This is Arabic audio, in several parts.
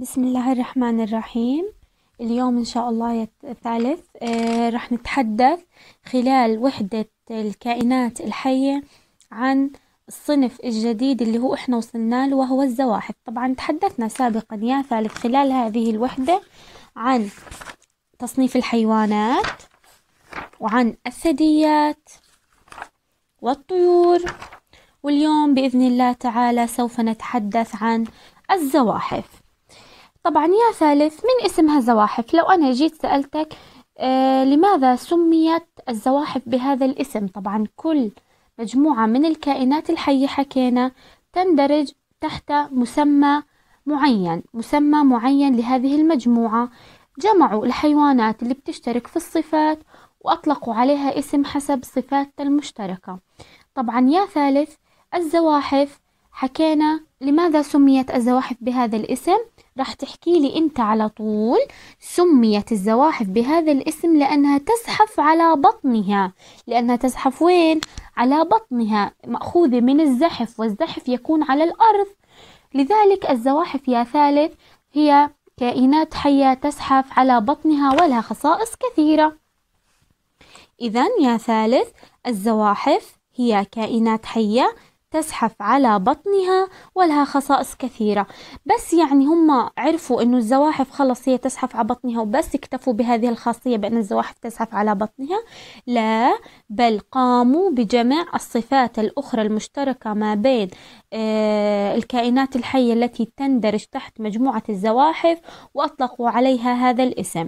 بسم الله الرحمن الرحيم اليوم إن شاء الله الثالث آه رح نتحدث خلال وحدة الكائنات الحية عن الصنف الجديد اللي هو إحنا وصلنا له وهو الزواحف طبعا تحدثنا سابقا يا ثالث خلال هذه الوحدة عن تصنيف الحيوانات وعن الثدييات والطيور واليوم بإذن الله تعالى سوف نتحدث عن الزواحف طبعا يا ثالث من اسمها زواحف لو أنا جيت سألتك آه لماذا سميت الزواحف بهذا الاسم طبعا كل مجموعة من الكائنات الحية حكينا تندرج تحت مسمى معين مسمى معين لهذه المجموعة جمعوا الحيوانات اللي بتشترك في الصفات وأطلقوا عليها اسم حسب صفاتها المشتركة طبعا يا ثالث الزواحف حكينا لماذا سميت الزواحف بهذا الاسم راح تحكي لي أنت على طول سميت الزواحف بهذا الاسم لأنها تزحف على بطنها لأنها تزحف وين؟ على بطنها مأخوذة من الزحف والزحف يكون على الأرض لذلك الزواحف يا ثالث هي كائنات حية تزحف على بطنها ولها خصائص كثيرة إذا يا ثالث الزواحف هي كائنات حية تزحف على بطنها ولها خصائص كثيرة بس يعني هم عرفوا أنه الزواحف خلص هي تزحف على بطنها وبس اكتفوا بهذه الخاصية بأن الزواحف تزحف على بطنها لا بل قاموا بجمع الصفات الأخرى المشتركة ما بين آه، الكائنات الحية التي تندرج تحت مجموعة الزواحف وأطلقوا عليها هذا الاسم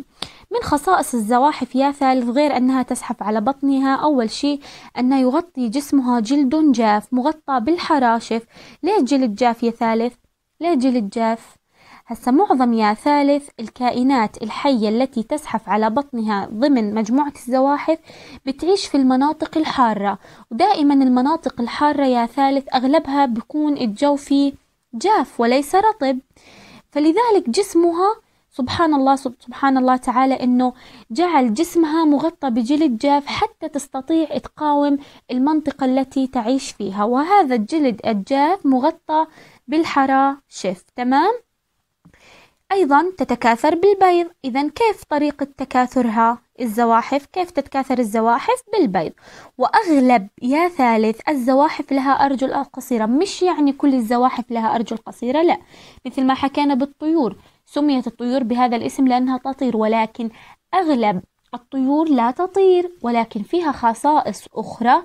من خصائص الزواحف يا ثالث غير أنها تزحف على بطنها أول شيء انه يغطي جسمها جلد جاف مغطى بالحراشف ليه جلد جاف يا ثالث؟ ليه جلد جاف؟ هسا معظم يا ثالث الكائنات الحية التي تزحف على بطنها ضمن مجموعة الزواحف بتعيش في المناطق الحارة ودائما المناطق الحارة يا ثالث أغلبها بيكون الجو فيه جاف وليس رطب فلذلك جسمها سبحان الله سبحان الله تعالى انه جعل جسمها مغطى بجلد جاف حتى تستطيع تقاوم المنطقة التي تعيش فيها وهذا الجلد الجاف مغطى بالحراشف تمام أيضا تتكاثر بالبيض إذا كيف طريقة تكاثرها الزواحف كيف تتكاثر الزواحف بالبيض وأغلب يا ثالث الزواحف لها أرجل قصيرة مش يعني كل الزواحف لها أرجل قصيرة لا مثل ما حكينا بالطيور سميت الطيور بهذا الاسم لأنها تطير ولكن أغلب الطيور لا تطير ولكن فيها خصائص أخرى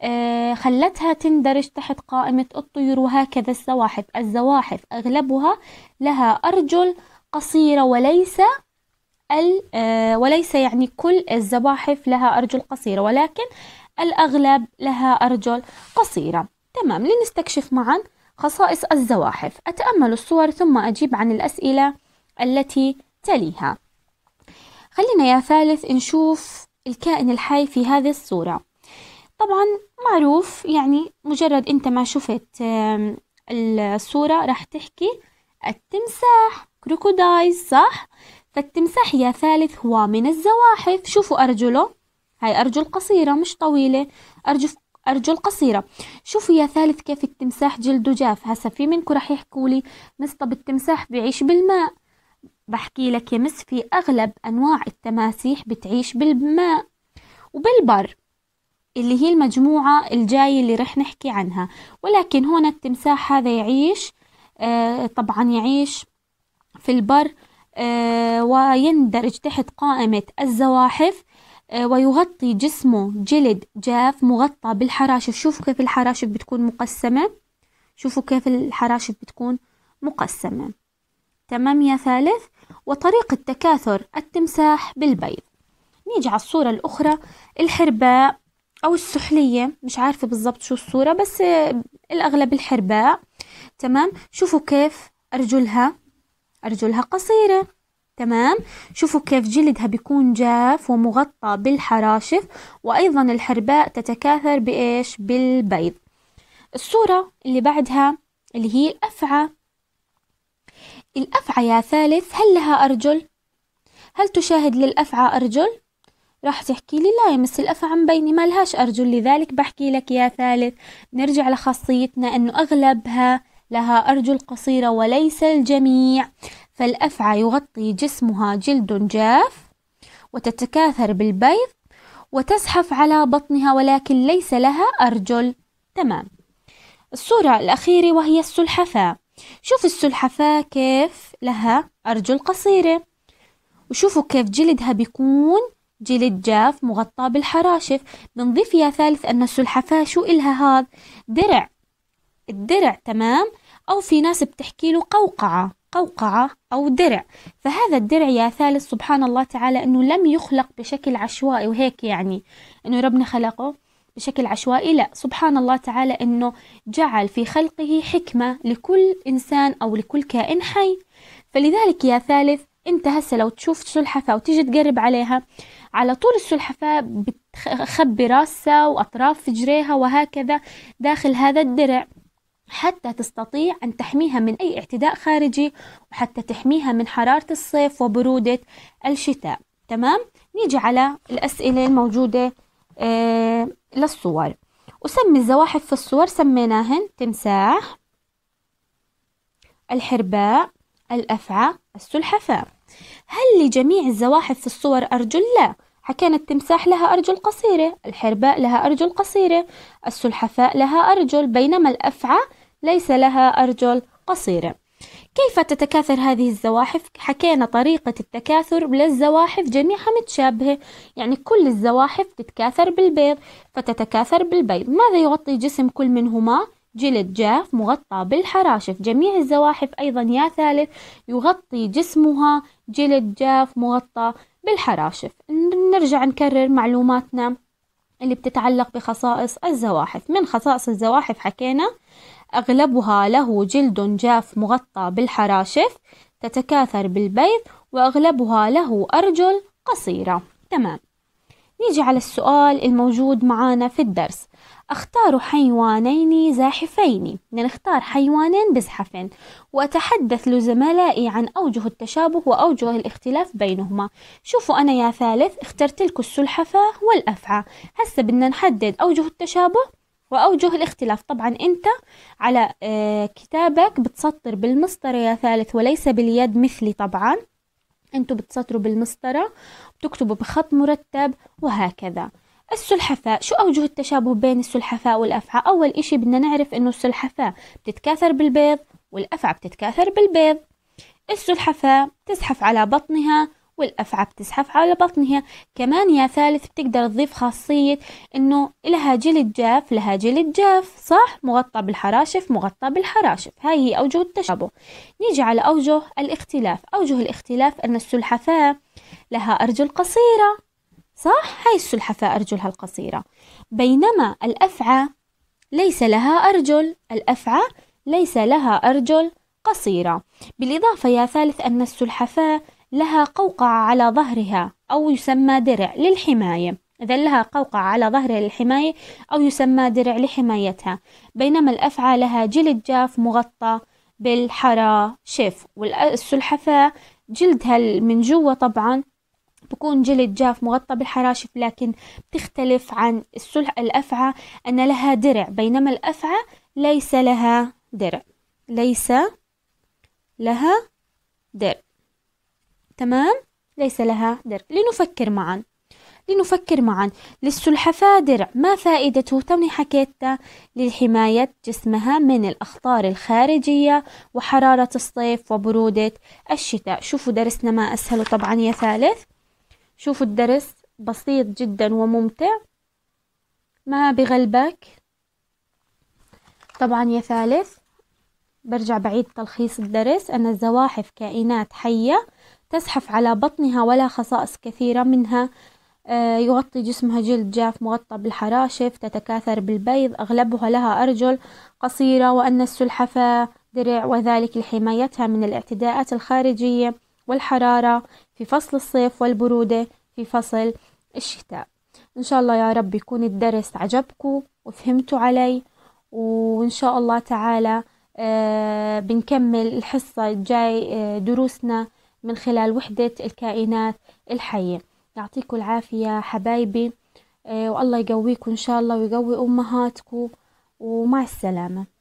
آه، خلتها تندرج تحت قائمة الطيور وهكذا الزواحف الزواحف أغلبها لها أرجل قصيرة وليس آه، وليس يعني كل الزواحف لها أرجل قصيرة ولكن الأغلب لها أرجل قصيرة تمام لنستكشف معا خصائص الزواحف أتأمل الصور ثم أجيب عن الأسئلة التي تليها خلينا يا ثالث نشوف الكائن الحي في هذه الصورة طبعا معروف يعني مجرد انت ما شفت الصورة راح تحكي التمساح كروكودايز صح فالتمساح يا ثالث هو من الزواحف شوفوا أرجله هاي أرجل قصيرة مش طويلة أرجل أرجل قصيرة شوفوا يا ثالث كيف التمساح جلده جاف هسا في منكم راح يحكوا لي التمساح بيعيش بالماء بحكي لك يا مس في أغلب أنواع التماسيح بتعيش بالماء وبالبر اللي هي المجموعة الجاية اللي رح نحكي عنها ولكن هنا التمساح هذا يعيش آه طبعا يعيش في البر آه ويندرج تحت قائمة الزواحف آه، ويغطي جسمه جلد جاف مغطى بالحراشف شوفوا كيف الحراشف بتكون مقسمة شوفوا كيف الحراشف بتكون مقسمة تمام يا ثالث وطريقة تكاثر التمساح بالبيض نيجي على الصورة الأخرى الحرباء أو السحلية مش عارفة بالضبط شو الصورة بس الأغلب الحرباء تمام شوفوا كيف أرجلها أرجلها قصيرة تمام شوفوا كيف جلدها بيكون جاف ومغطى بالحراشف وأيضا الحرباء تتكاثر بإيش بالبيض الصورة اللي بعدها اللي هي الأفعى الأفعى يا ثالث هل لها أرجل؟ هل تشاهد للأفعى أرجل؟ راح تحكي لي لا يا مس الأفعى بيني ما لهاش أرجل لذلك بحكي لك يا ثالث نرجع لخاصيتنا أنه أغلبها لها أرجل قصيرة وليس الجميع فالأفعى يغطي جسمها جلد جاف وتتكاثر بالبيض وتزحف على بطنها ولكن ليس لها أرجل تمام الصورة الأخيرة وهي السلحفاة شوف السلحفاة كيف لها أرجل قصيرة وشوفوا كيف جلدها بيكون جلد جاف مغطى بالحراشف بنضيف يا ثالث أن السلحفاة شو إلها هذا درع الدرع تمام أو في ناس بتحكي له قوقعة قوقعة أو درع فهذا الدرع يا ثالث سبحان الله تعالى أنه لم يخلق بشكل عشوائي وهيك يعني أنه ربنا خلقه بشكل عشوائي لا سبحان الله تعالى أنه جعل في خلقه حكمة لكل إنسان أو لكل كائن حي فلذلك يا ثالث أنت هسه لو تشوف سلحفاة وتيجي تقرب عليها على طول السلحفاة بتخبي راسها وأطراف جريها وهكذا داخل هذا الدرع حتى تستطيع أن تحميها من أي اعتداء خارجي وحتى تحميها من حرارة الصيف وبرودة الشتاء تمام؟ نيجي على الأسئلة الموجودة إيه، للصور وسمي الزواحف في الصور سميناهن تمساح الحرباء الأفعى السلحفاة هل لجميع الزواحف في الصور أرجل؟ لا حكينا التمساح لها أرجل قصيرة الحرباء لها أرجل قصيرة السلحفاء لها أرجل بينما الأفعى ليس لها أرجل قصيرة كيف تتكاثر هذه الزواحف؟ حكينا طريقة التكاثر للزواحف جميعها متشابهة يعني كل الزواحف تتكاثر بالبيض فتتكاثر بالبيض ماذا يغطي جسم كل منهما؟ جلد جاف مغطى بالحراشف جميع الزواحف أيضا يا ثالث يغطي جسمها جلد جاف مغطى بالحراشف نرجع نكرر معلوماتنا اللي بتتعلق بخصائص الزواحف من خصائص الزواحف حكينا أغلبها له جلد جاف مغطى بالحراشف تتكاثر بالبيض وأغلبها له أرجل قصيرة تمام نيجي على السؤال الموجود معانا في الدرس أختار حيوانين زاحفين نختار حيوانين بزحفين وأتحدث لزملائي عن أوجه التشابه وأوجه الاختلاف بينهما شوفوا أنا يا ثالث اخترت لكم السلحفاة والأفعى هسه بدنا نحدد أوجه التشابه وأوجه الاختلاف طبعا أنت على آه، كتابك بتسطر بالمسطرة يا ثالث وليس باليد مثلي طبعا أنتوا بتسطروا بالمسطرة بتكتبوا بخط مرتب وهكذا السلحفاء شو أوجه التشابه بين السلحفاء والأفعى أول إشي بدنا نعرف إنه السلحفاء بتتكاثر بالبيض والأفعى بتتكاثر بالبيض السلحفاة تزحف على بطنها والأفعى بتزحف على بطنها كمان يا ثالث بتقدر تضيف خاصية إنه لها جلد جاف لها جلد جاف صح مغطى بالحراشف مغطى بالحراشف هاي هي أوجه التشابه نيجي على أوجه الاختلاف أوجه الاختلاف أن السلحفاة لها أرجل قصيرة صح هاي السلحفاة أرجلها القصيرة بينما الأفعى ليس لها أرجل الأفعى ليس لها أرجل قصيرة بالإضافة يا ثالث أن السلحفاة لها قوقعة على ظهرها أو يسمى درع للحماية إذا لها قوقعة على ظهرها للحماية أو يسمى درع لحمايتها بينما الأفعى لها جلد جاف مغطى بالحراشف شف والسلحفاة جلدها من جوا طبعا بكون جلد جاف مغطى بالحراشف لكن بتختلف عن السلح الأفعى أن لها درع بينما الأفعى ليس لها درع ليس لها درع تمام ليس لها درع لنفكر معا لنفكر معا للسلحفاة درع ما فائدته توني حكيت لحماية جسمها من الأخطار الخارجية وحرارة الصيف وبرودة الشتاء شوفوا درسنا ما أسهله طبعا يا ثالث شوفوا الدرس بسيط جدا وممتع ما بغلبك طبعا يا ثالث برجع بعيد تلخيص الدرس أن الزواحف كائنات حية تزحف على بطنها ولا خصائص كثيرة منها آه، يغطي جسمها جلد جاف مغطى بالحراشف تتكاثر بالبيض أغلبها لها أرجل قصيرة وأن السلحفة درع وذلك لحمايتها من الاعتداءات الخارجية والحرارة في فصل الصيف والبرودة في فصل الشتاء إن شاء الله يا رب يكون الدرس عجبكم وفهمتوا علي وإن شاء الله تعالى آه، بنكمل الحصة الجاي آه، دروسنا من خلال وحدة الكائنات الحية يعطيكم العافية حبايبي آه، والله يقويكم إن شاء الله ويقوي أمهاتكم ومع السلامة